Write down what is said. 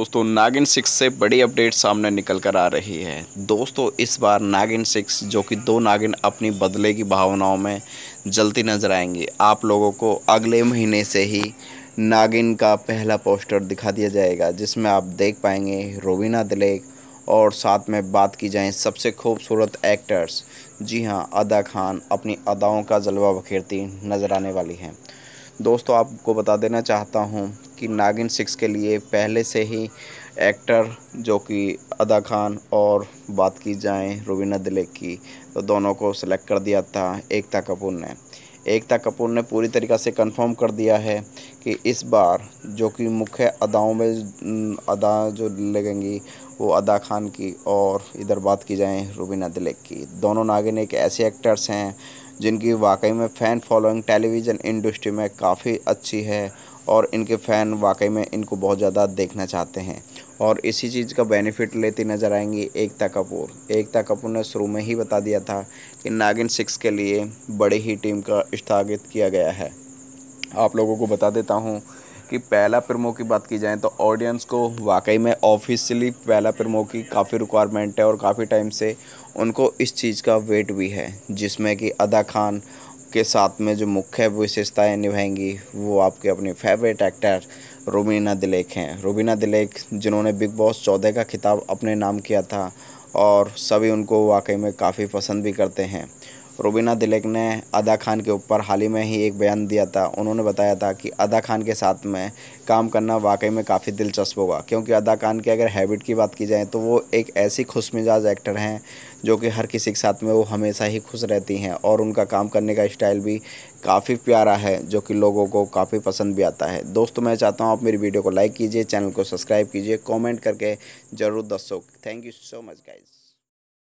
दोस्तों नागिन सिक्स से बड़ी अपडेट सामने निकल कर आ रही है दोस्तों इस बार नागिन सिक्स जो कि दो नागिन अपनी बदले की भावनाओं में जलती नजर आएंगी आप लोगों को अगले महीने से ही नागिन का पहला पोस्टर दिखा दिया जाएगा जिसमें आप देख पाएंगे रोबीना दिलेक और साथ में बात की जाए सबसे खूबसूरत एक्टर्स जी हाँ अदा खान अपनी अदाओं का जलवा बखेरती नज़र आने वाली हैं दोस्तों आपको बता देना चाहता हूँ कि नागिन सिक्स के लिए पहले से ही एक्टर जो कि अदा खान और बात की जाए रुबीना दिलेक की तो दोनों को सिलेक्ट कर दिया था एकता कपूर ने एकता कपूर ने पूरी तरीक़े से कंफर्म कर दिया है कि इस बार जो कि मुख्य अदाओं में अदा जो लगेंगी वो अदा खान की और इधर बात की जाए रुबीना दिलेक की दोनों नागिन एक ऐसे एक्टर्स हैं जिनकी वाकई में फ़ैन फॉलोइंग टेलीविज़न इंडस्ट्री में काफ़ी अच्छी है और इनके फ़ैन वाकई में इनको बहुत ज़्यादा देखना चाहते हैं और इसी चीज़ का बेनिफिट लेती नज़र आएंगी एकता कपूर एकता कपूर ने शुरू में ही बता दिया था कि नागिन सिक्स के लिए बड़ी ही टीम का स्थागित किया गया है आप लोगों को बता देता हूँ कि पहला प्रमो की बात की जाए तो ऑडियंस को वाकई में ऑफिशियली पहला प्रमो की काफ़ी रिक्वायरमेंट है और काफ़ी टाइम से उनको इस चीज़ का वेट भी है जिसमें कि अदा खान के साथ में जो मुख्य विशेषताएं निभाएंगी वो आपके अपने फेवरेट एक्टर रूबीना दिलेख हैं रूबीना दिलेख जिन्होंने बिग बॉस चौदह का खिताब अपने नाम किया था और सभी उनको वाकई में काफ़ी पसंद भी करते हैं रुबीना दिलेक ने अदा खान के ऊपर हाल ही में ही एक बयान दिया था उन्होंने बताया था कि अदा खान के साथ में काम करना वाकई में काफ़ी दिलचस्प होगा क्योंकि अदा खान के अगर हैबिट की बात की जाए तो वो एक ऐसी खुश मिजाज एक्टर हैं जो कि हर किसी के साथ में वो हमेशा ही खुश रहती हैं और उनका काम करने का स्टाइल भी काफ़ी प्यारा है जो कि लोगों को काफ़ी पसंद भी आता है दोस्तों मैं चाहता हूँ आप मेरी वीडियो को लाइक कीजिए चैनल को सब्सक्राइब कीजिए कॉमेंट करके ज़रूर दसो thank you so much guys